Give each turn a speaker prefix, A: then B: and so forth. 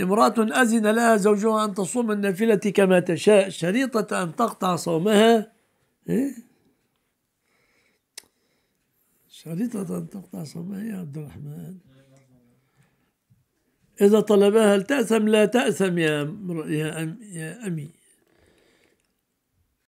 A: امرأة أذن لها زوجها أن تصوم النافلة كما تشاء شريطة أن تقطع صومها إيه؟ شريطة أن تقطع صومها يا عبد الرحمن إذا طلبها
B: هل تأثم لا تأثم يا
C: يا أمي